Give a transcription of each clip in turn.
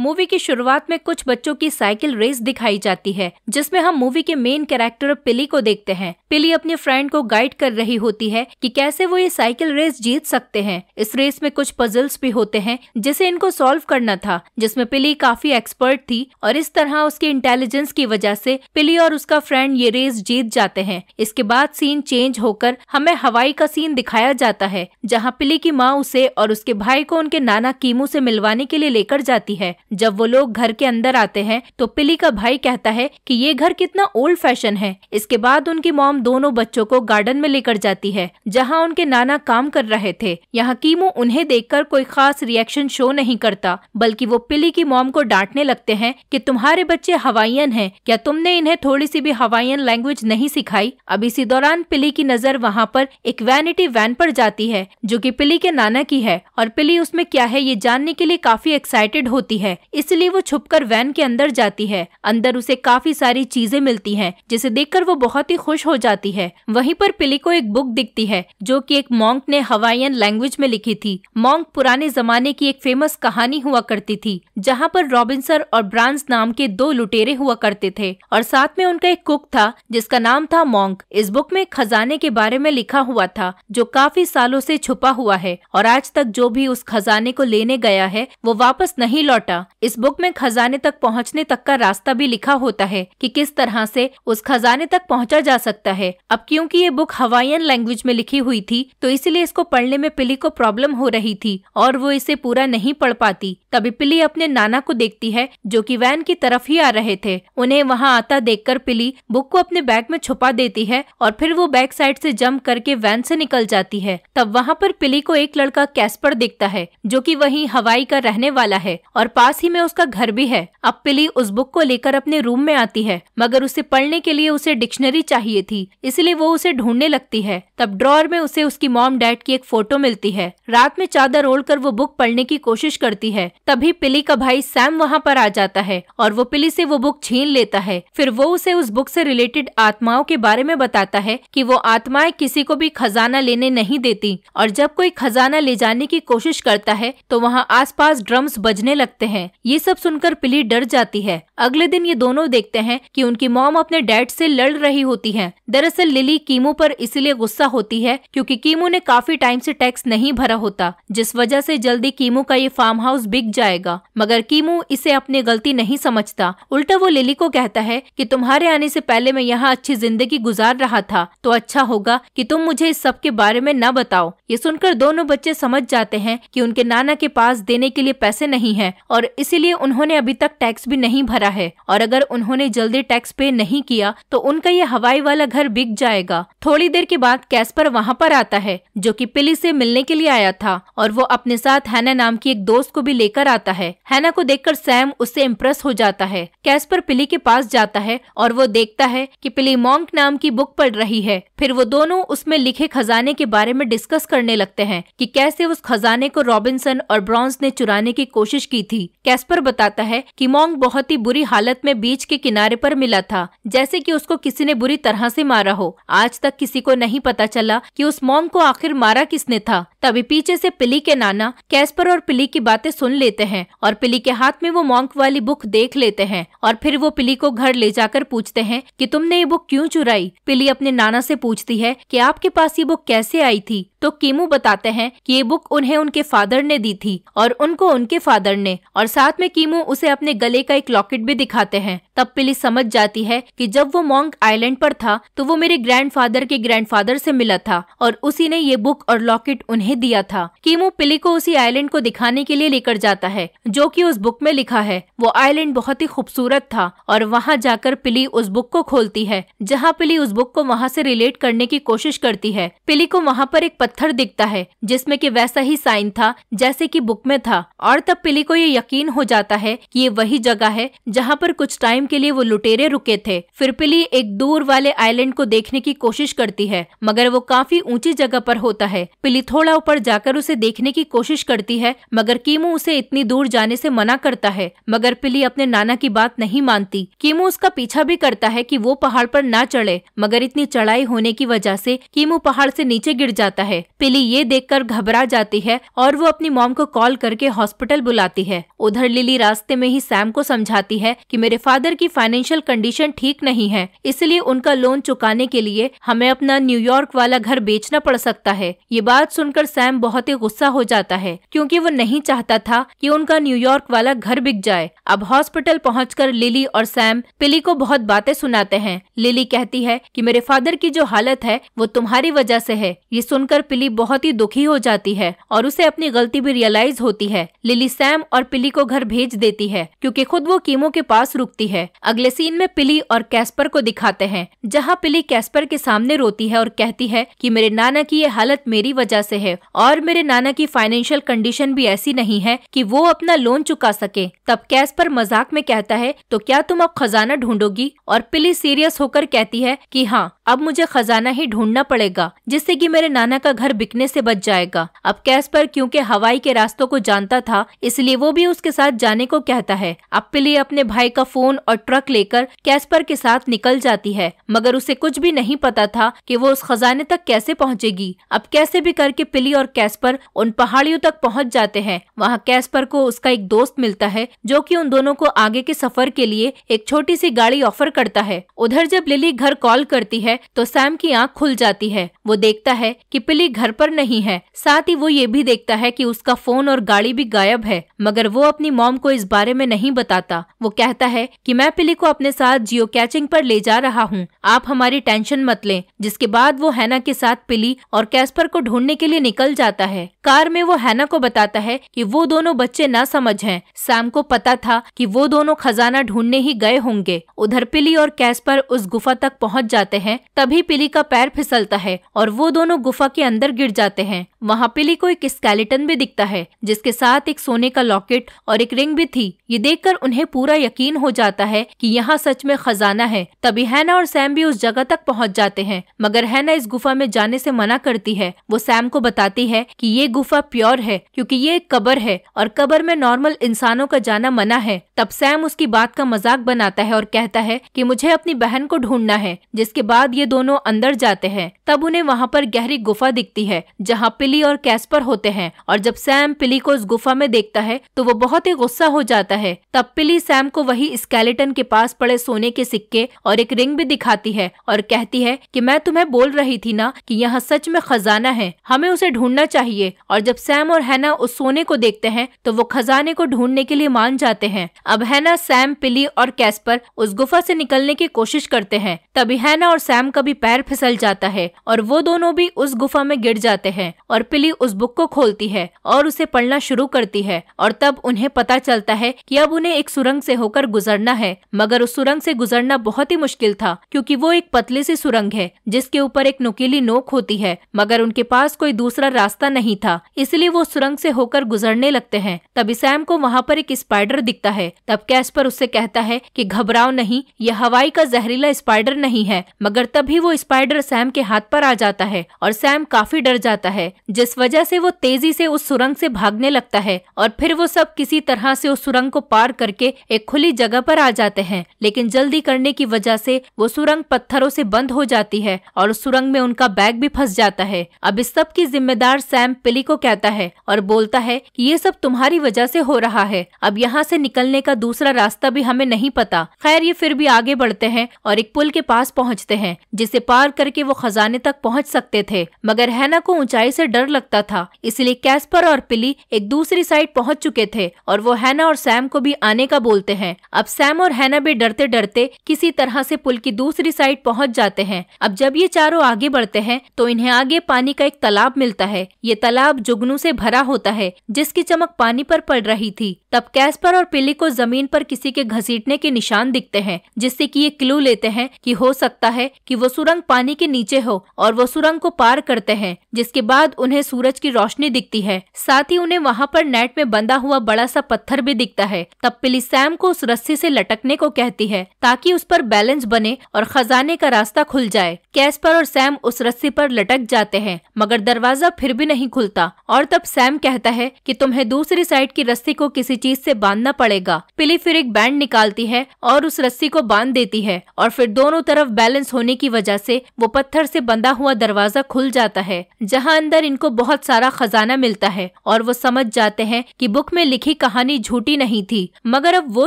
Movie की शुरुआत में कुछ बच्चों की साइकिल रेस दिखाई जाती है जिसमें हम मूवी के मेन कैरेक्टर पिली को देखते हैं पिली अपने फ्रेंड को गाइड कर रही होती है कि कैसे वो ये साइकिल रेस जीत सकते हैं इस रेस में कुछ पजल्स भी होते हैं जिसे इनको सॉल्व करना था जिसमे पिली काफी एक्सपर्ट थी और इस तरह उसके इंटेलिजेंस की वजह से पिली और उसका फ्रेंड ये रेस जीत जाते हैं इसके बाद सीन चेंज होकर हमें हवाई का सीन दिखाया जाता है जहाँ पिली की माँ उसे और उसके भाई को उनके नाना कीमू से मिलवाने के लिए लेकर जाती है जब वो लोग घर के अंदर आते हैं तो पिली का भाई कहता है कि ये घर कितना ओल्ड फैशन है इसके बाद उनकी मॉम दोनों बच्चों को गार्डन में लेकर जाती है जहाँ उनके नाना काम कर रहे थे यहाँ कीमो उन्हें देखकर कोई खास रिएक्शन शो नहीं करता बल्कि वो पिली की मॉम को डांटने लगते है की तुम्हारे बच्चे हवाइयन है क्या तुमने इन्हें थोड़ी सी भी हवाइयन लैंग्वेज नहीं सिखाई अब इसी दौरान पिली की नजर वहाँ पर एक वैनिटी वैन पर जाती है जो कि पिली के नाना की है और पिली उसमें क्या है ये जानने के लिए काफी एक्साइटेड होती है इसलिए वो छुपकर वैन के अंदर जाती है अंदर उसे काफी सारी चीजें मिलती हैं जिसे देखकर वो बहुत ही खुश हो जाती है वहीं पर पिली को एक बुक दिखती है जो कि एक मॉन्क ने हवाइन लैंग्वेज में लिखी थी मॉन्क पुराने जमाने की एक फेमस कहानी हुआ करती थी जहाँ पर रॉबिन्सर और ब्रांस नाम के दो लुटेरे हुआ करते थे और साथ में उनका एक कुक था जिसका नाम था मॉन्क इस बुक में खजाने के बारे में लिखा हुआ था जो काफी सालों से छुपा हुआ है और आज तक जो भी उस खजाने को लेने गया है वो वापस नहीं लौटा इस बुक में खजाने तक पहुंचने तक का रास्ता भी लिखा होता है कि किस तरह से उस खजाने तक पहुंचा जा सकता है अब क्योंकि ये बुक हवाईन लैंग्वेज में लिखी हुई थी तो इसलिए इसको पढ़ने में पिली को प्रॉब्लम हो रही थी और वो इसे पूरा नहीं पढ़ पाती तभी पिली अपने नाना को देखती है जो की वैन की तरफ ही आ रहे थे उन्हें वहाँ आता देख पिली बुक को अपने बैग में छुपा देती है और फिर वो बैक साइड से जम्प करके वैन से निकल जाती है तब वहाँ पर पिली को एक लड़का कैस्पर दिखता है जो कि वही हवाई का रहने वाला है और पास पास ही में उसका घर भी है अब पिली उस बुक को लेकर अपने रूम में आती है मगर उसे पढ़ने के लिए उसे डिक्शनरी चाहिए थी इसलिए वो उसे ढूंढने लगती है तब ड्रॉर में उसे उसकी मॉम डैड की एक फोटो मिलती है रात में चादर ओढ़कर वो बुक पढ़ने की कोशिश करती है तभी पिली का भाई सैम वहाँ पर आ जाता है और वो पिली से वो बुक छीन लेता है फिर वो उसे उस बुक से रिलेटेड आत्माओं के बारे में बताता है कि वो आत्माएं किसी को भी खजाना लेने नहीं देती और जब कोई खजाना ले जाने की कोशिश करता है तो वहाँ आसपास ड्रम्स बजने लगते हैं हैं ये सब सुनकर पिली डर जाती है अगले दिन ये दोनों देखते हैं कि उनकी मॉम अपने डैड से लड़ रही होती है दरअसल लिली कीमो पर इसीलिए गुस्सा होती है क्योंकि कीमो ने काफी टाइम से टैक्स नहीं भरा होता जिस वजह से जल्दी कीमो का ये फार्म हाउस बिक जाएगा मगर कीमो इसे अपनी गलती नहीं समझता उल्टा वो लिली को कहता है कि तुम्हारे आने से पहले मैं यहाँ अच्छी जिंदगी गुजार रहा था तो अच्छा होगा कि तुम मुझे इस सब के बारे में न बताओ ये सुनकर दोनों बच्चे समझ जाते हैं कि उनके नाना के पास देने के लिए पैसे नहीं है और इसीलिए उन्होंने अभी तक टैक्स भी नहीं भरा है और अगर उन्होंने जल्दी टैक्स पे नहीं किया तो उनका ये हवाई वाला घर बिक जाएगा थोड़ी देर के बाद कैस्पर वहाँ पर आता है जो कि पिली से मिलने के लिए आया था और वो अपने साथ हैना नाम की एक दोस्त को भी लेकर आता है हैना को देखकर सैम उससे इम्प्रेस हो जाता है कैस्पर पिली के पास जाता है और वो देखता है कि पिली मॉन्क नाम की बुक पढ़ रही है फिर वो दोनों उसमें लिखे खजाने के बारे में डिस्कस करने लगते हैं कि कैसे उस खजाने को रॉबिन्सन और ब्रॉन्स ने चुराने की कोशिश की थी कैस्पर बताता है कि मोंग बहुत ही बुरी हालत में बीच के किनारे पर मिला था जैसे कि उसको किसी ने बुरी तरह से मारा हो आज तक किसी को नहीं पता चला कि उस मोंग को आखिर मारा किसने था तभी पीछे से पिली के नाना कैस्पर और पिली की बातें सुन लेते हैं और पिली के हाथ में वो मोंग वाली बुक देख लेते हैं और फिर वो पिली को घर ले जाकर पूछते हैं कि तुमने ये बुक क्यों चुराई पिली अपने नाना से पूछती है कि आपके पास ये बुक कैसे आई थी तो कीमू बताते हैं कि ये बुक उन्हें उनके फादर ने दी थी और उनको उनके फादर ने और साथ में कीमो उसे अपने गले का एक लॉकेट भी दिखाते हैं तब पिलिस समझ जाती है कि जब वो मॉन्ग आइलैंड पर था तो वो मेरे ग्रैंडफादर के ग्रैंडफादर से मिला था और उसी ने ये बुक और लॉकेट उन्हें दिया था कीमो पिली को उसी आइलैंड को दिखाने के लिए लेकर जाता है जो की उस बुक में लिखा है वो आइलैंड बहुत ही खूबसूरत था और वहाँ जाकर पिली उस बुक को खोलती है जहाँ पिली उस बुक को वहाँ से रिलेट करने की कोशिश करती है पिली को वहाँ पर एक पत्थर दिखता है जिसमे की वैसा ही साइन था जैसे की बुक में था और तब पिली को ये यकीन यकीन हो जाता है कि ये वही जगह है जहाँ पर कुछ टाइम के लिए वो लुटेरे रुके थे फिर पिली एक दूर वाले आइलैंड को देखने की कोशिश करती है मगर वो काफी ऊंची जगह पर होता है पिली थोड़ा ऊपर जाकर उसे देखने की कोशिश करती है मगर कीमू उसे इतनी दूर जाने से मना करता है मगर पिली अपने नाना की बात नहीं मानती कीमू उसका पीछा भी करता है कि वो पहाड़ पर ना चढ़े मगर इतनी चढ़ाई होने की वजह से कीमू पहाड़ से नीचे गिर जाता है पिली ये देखकर घबरा जाती है और वो अपनी मॉम को कॉल करके हॉस्पिटल बुलाती है उधर लिली रास्ते में ही सैम को समझाती है कि मेरे फादर की फाइनेंशियल कंडीशन ठीक नहीं है इसलिए उनका लोन चुकाने के लिए हमें अपना न्यूयॉर्क वाला घर बेचना पड़ सकता है ये बात सुनकर सैम बहुत ही गुस्सा हो जाता है क्योंकि वो नहीं चाहता था कि उनका न्यूयॉर्क वाला घर बिक जाए अब हॉस्पिटल पहुंचकर लिली और सैम पिली को बहुत बातें सुनाते हैं लिली कहती है कि मेरे फादर की जो हालत है वो तुम्हारी वजह से है ये सुनकर पिली बहुत ही दुखी हो जाती है और उसे अपनी गलती भी रियलाइज होती है लिली सैम और पिली को घर भेज देती है क्योंकि खुद वो कीमो के पास रुकती है अगले सीन में पिली और कैस्पर को दिखाते हैं जहाँ पिली कैस्पर के सामने रोती है और कहती है कि मेरे नाना की ये हालत मेरी वजह से है और मेरे नाना की फाइनेंशियल कंडीशन भी ऐसी नहीं है कि वो अपना लोन चुका सके तब कैस्पर मजाक में कहता है तो क्या तुम अब खजाना ढूंढोगी और पिली सीरियस होकर कहती है कि हाँ अब मुझे खजाना ही ढूंढना पड़ेगा जिससे कि मेरे नाना का घर बिकने से बच जाएगा अब कैस्पर क्योंकि हवाई के रास्तों को जानता था इसलिए वो भी उसके के साथ जाने को कहता है अप्पिली अपने भाई का फोन और ट्रक लेकर कैस्पर के साथ निकल जाती है मगर उसे कुछ भी नहीं पता था कि वो उस खजाने तक कैसे पहुंचेगी अब कैसे भी करके पिली और कैस्पर उन पहाड़ियों तक पहुंच जाते हैं वहां कैस्पर को उसका एक दोस्त मिलता है जो कि उन दोनों को आगे के सफर के लिए एक छोटी सी गाड़ी ऑफर करता है उधर जब लिली घर कॉल करती है तो सैम की आँख खुल जाती है वो देखता है की पिली घर पर नहीं है साथ ही वो ये भी देखता है की उसका फोन और गाड़ी भी गायब है मगर वो अब अपनी मॉम को इस बारे में नहीं बताता वो कहता है कि मैं पिली को अपने साथ जियो कैचिंग पर ले जा रहा हूँ आप हमारी टेंशन मत लें जिसके बाद वो हैना के साथ पिली और कैस्पर को ढूंढने के लिए निकल जाता है कार में वो हैना को बताता है कि वो दोनों बच्चे न समझ है सैम को पता था कि वो दोनों खजाना ढूंढने ही गए होंगे उधर पिली और कैस्पर उस गुफा तक पहुंच जाते हैं तभी पिली का पैर फिसलता है और वो दोनों गुफा के अंदर गिर जाते हैं वहाँ पिली को एक स्केलेटन भी दिखता है जिसके साथ एक सोने का लॉकेट और एक रिंग भी थी ये देखकर उन्हें पूरा यकीन हो जाता है कि यहाँ सच में खजाना है तभी हैना और सैम भी उस जगह तक पहुँच जाते हैं मगर हैना इस गुफा में जाने से मना करती है वो सैम को बताती है कि ये गुफा प्योर है क्योंकि ये एक कबर है और कबर में नॉर्मल इंसानों का जाना मना है तब सैम उसकी बात का मजाक बनाता है और कहता है कि मुझे अपनी बहन को ढूंढना है जिसके बाद ये दोनों अंदर जाते हैं तब उन्हें वहाँ पर गहरी गुफा दिखती है जहाँ पिली और कैस्पर होते हैं और जब सैम पिली को उस गुफा में देखता है तो वो बहुत बहुत ही गुस्सा हो जाता है तब पिली सैम को वही स्केलेटन के पास पड़े सोने के सिक्के और एक रिंग भी दिखाती है और कहती है कि मैं तुम्हें बोल रही थी ना कि यहाँ सच में खजाना है हमें उसे ढूंढना चाहिए और जब सैम और हैना उस सोने को देखते हैं तो वो खजाने को ढूंढने के लिए मान जाते हैं अब हैना सैम पिली और कैस्पर उस गुफा से निकलने की कोशिश करते हैं तभी हैना और सैम का भी पैर फिसल जाता है और वो दोनों भी उस गुफा में गिर जाते हैं और पिली उस बुक को खोलती है और उसे पढ़ना शुरू करती है और तब उन्हें उन्हें पता चलता है कि अब उन्हें एक सुरंग से होकर गुजरना है मगर उस सुरंग से गुजरना बहुत ही मुश्किल था क्योंकि वो एक पतली सी सुरंग है जिसके ऊपर एक नुकीली नोक होती है मगर उनके पास कोई दूसरा रास्ता नहीं था इसलिए वो सुरंग से होकर गुजरने लगते हैं तभी सैम को वहाँ पर एक स्पाइडर दिखता है तब कैस्पर उससे कहता है कि घबराओ नहीं यह हवाई का जहरीला स्पाइडर नहीं है मगर तभी वो स्पाइडर सैम के हाथ पर आ जाता है और सैम काफी डर जाता है जिस वजह से वो तेजी से उस सुरंग से भागने लगता है और फिर वो सब किसी किसी तरह से उस सुरंग को पार करके एक खुली जगह पर आ जाते हैं लेकिन जल्दी करने की वजह से वो सुरंग पत्थरों से बंद हो जाती है और उस सुरंग में उनका बैग भी फंस जाता है अब इस सब की जिम्मेदार सैम पिली को कहता है और बोलता है कि ये सब तुम्हारी वजह से हो रहा है अब यहाँ से निकलने का दूसरा रास्ता भी हमें नहीं पता खैर ये फिर भी आगे बढ़ते हैं और एक पुल के पास पहुँचते हैं जिसे पार करके वो खजाने तक पहुँच सकते थे मगर हैना को ऊंचाई से डर लगता था इसलिए कैस्पर और पिली एक दूसरी साइड पहुँच चुके थे और वो हैना और सैम को भी आने का बोलते हैं अब सैम और हैना भी डरते डरते किसी तरह से पुल की दूसरी साइड पहुंच जाते हैं अब जब ये चारों आगे बढ़ते हैं तो इन्हें आगे पानी का एक तालाब मिलता है ये तालाब जुगनू से भरा होता है जिसकी चमक पानी पर पड़ रही थी तब कैस्पर और पिली को जमीन पर किसी के घसीटने के निशान दिखते हैं जिससे कि ये क्लू लेते हैं कि हो सकता है कि वो सुरंग पानी के नीचे हो और वो सुरंग को पार करते हैं जिसके बाद उन्हें सूरज की रोशनी दिखती है साथ ही उन्हें वहाँ पर नेट में बंधा हुआ बड़ा सा सा पत्थर भी दिखता है तब पिली सैम को उस रस्सी से लटकने को कहती है ताकि उस पर बैलेंस बने और खजाने का रास्ता खुल जाए कैस्पर और सैम उस रस्सी पर लटक जाते हैं मगर दरवाजा फिर भी नहीं खुलता और तब सैम कहता है कि तुम्हें दूसरी साइड की रस्सी को किसी चीज से बांधना पड़ेगा पिली फिर एक बैंड निकालती है और उस रस्सी को बांध देती है और फिर दोनों तरफ बैलेंस होने की वजह से वो पत्थर से बंधा हुआ दरवाजा खुल जाता है जहाँ अंदर इनको बहुत सारा खजाना मिलता है और वो समझ जाते हैं कि बुक में लिखी कहा कहानी झूठी नहीं थी मगर अब वो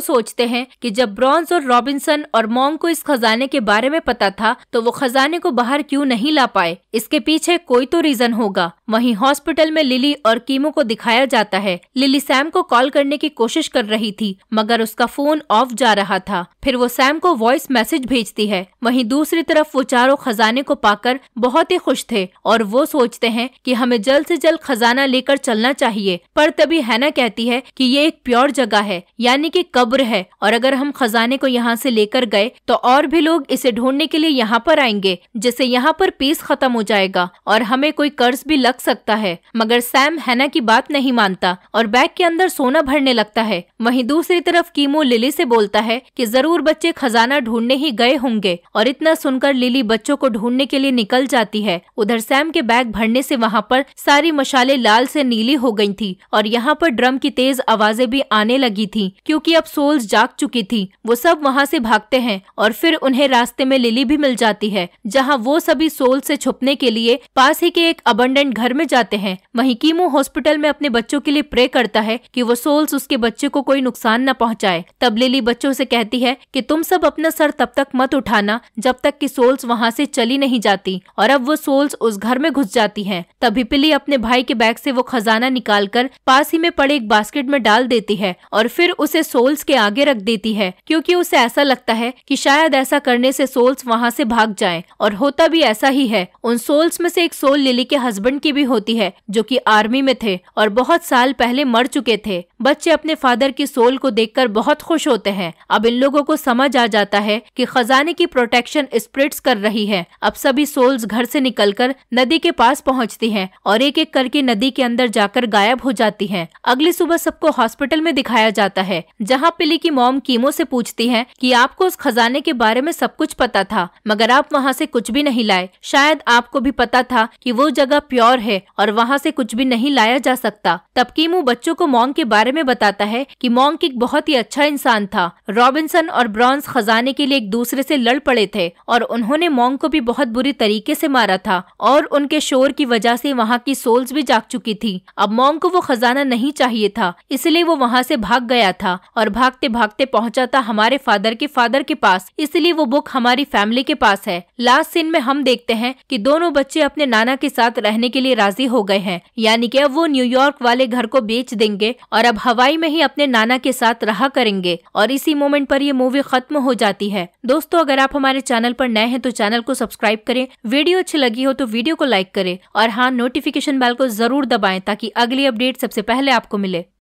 सोचते हैं कि जब ब्रॉन्स और रॉबिन्सन और मॉन्ग को इस खजाने के बारे में पता था तो वो खजाने को बाहर क्यों नहीं ला पाए इसके पीछे कोई तो रीजन होगा वहीं हॉस्पिटल में लिली और कीमो को दिखाया जाता है लिली सैम को कॉल करने की कोशिश कर रही थी मगर उसका फोन ऑफ जा रहा था फिर वो सैम को वॉइस मैसेज भेजती है वहीं दूसरी तरफ वो चारों खजाने को पाकर बहुत ही खुश थे और वो सोचते हैं कि हमें जल्द से जल्द खजाना लेकर चलना चाहिए पर तभी हैना कहती है कि ये एक प्योर जगह है यानी कि कब्र है और अगर हम खजाने को यहाँ से लेकर गए तो और भी लोग इसे ढूंढने के लिए यहाँ पर आएंगे जिससे यहाँ पर पीस खत्म हो जाएगा और हमें कोई कर्ज भी लग सकता है मगर सैम हैना की बात नहीं मानता और बैग के अंदर सोना भरने लगता है वही दूसरी तरफ कीमो लिली से बोलता है की जरूर बच्चे खजाना ढूंढने ही गए होंगे और इतना सुनकर लिली बच्चों को ढूंढने के लिए निकल जाती है उधर सैम के बैग भरने से वहाँ पर सारी मशाले लाल से नीली हो गई थी और यहाँ पर ड्रम की तेज आवाजें भी आने लगी थी क्योंकि अब सोल्स जाग चुकी थी वो सब वहाँ से भागते हैं और फिर उन्हें रास्ते में लिली भी मिल जाती है जहाँ वो सभी सोल से छुपने के लिए पास ही के एक अबंडेंट घर में जाते हैं वही कीमो हॉस्पिटल में अपने बच्चों के लिए प्रे करता है कि वो सोल्स उसके बच्चे को कोई नुकसान न पहुंचाए तब लिली बच्चों से कहती है कि तुम सब अपना सर तब तक मत उठाना जब तक कि सोल्स वहाँ से चली नहीं जाती और अब वो सोल्स उस घर में घुस जाती है तभी पिली अपने भाई के बैग से वो खजाना निकाल कर पास ही में पड़े एक बास्केट में डाल देती है और फिर उसे सोल्स के आगे रख देती है क्योंकि उसे ऐसा लगता है कि शायद ऐसा करने से सोल्स वहाँ से भाग जाए और होता भी ऐसा ही है उन सोल्स में से एक सोल लिली के हस्बैंड की भी होती है जो कि आर्मी में थे और बहुत साल पहले मर चुके थे बच्चे अपने फादर की सोल को देखकर बहुत खुश होते हैं अब इन लोगों को समझ आ जाता है कि खजाने की प्रोटेक्शन स्प्रिट्स कर रही है अब सभी सोल्स घर से निकलकर नदी के पास पहुंचती हैं और एक एक करके नदी के अंदर जाकर गायब हो जाती हैं। अगली सुबह सबको हॉस्पिटल में दिखाया जाता है जहाँ पिली की मोम कीमो से पूछती है की आपको उस खजाने के बारे में सब कुछ पता था मगर आप वहाँ से कुछ भी नहीं लाए शायद आपको भी पता था की वो जगह प्योर है और वहाँ से कुछ भी नहीं लाया जा सकता तब कीमो बच्चों को मोम के बारे बारे में बताता है कि मॉन्क एक बहुत ही अच्छा इंसान था रॉबिन्सन और ब्रॉन्स खजाने के लिए एक दूसरे से लड़ पड़े थे और उन्होंने मॉन्क को भी बहुत बुरी तरीके से मारा था और उनके शोर की वजह से वहाँ की सोल्स भी जाग चुकी थी अब मॉन्क को वो खजाना नहीं चाहिए था इसलिए वो वहाँ से भाग गया था और भागते भागते पहुँचा था हमारे फादर के फादर के पास इसलिए वो बुक हमारी फैमिली के पास है लास्ट सीन में हम देखते हैं कि दोनों बच्चे अपने नाना के साथ रहने के लिए राजी हो गए हैं यानी कि अब वो न्यूयॉर्क वाले घर को बेच देंगे और अब हवाई में ही अपने नाना के साथ रहा करेंगे और इसी मोमेंट पर ये मूवी खत्म हो जाती है दोस्तों अगर आप हमारे चैनल पर नए हैं तो चैनल को सब्सक्राइब करें वीडियो अच्छी लगी हो तो वीडियो को लाइक करें और हाँ नोटिफिकेशन बेल को जरूर दबाएं ताकि अगली अपडेट सबसे पहले आपको मिले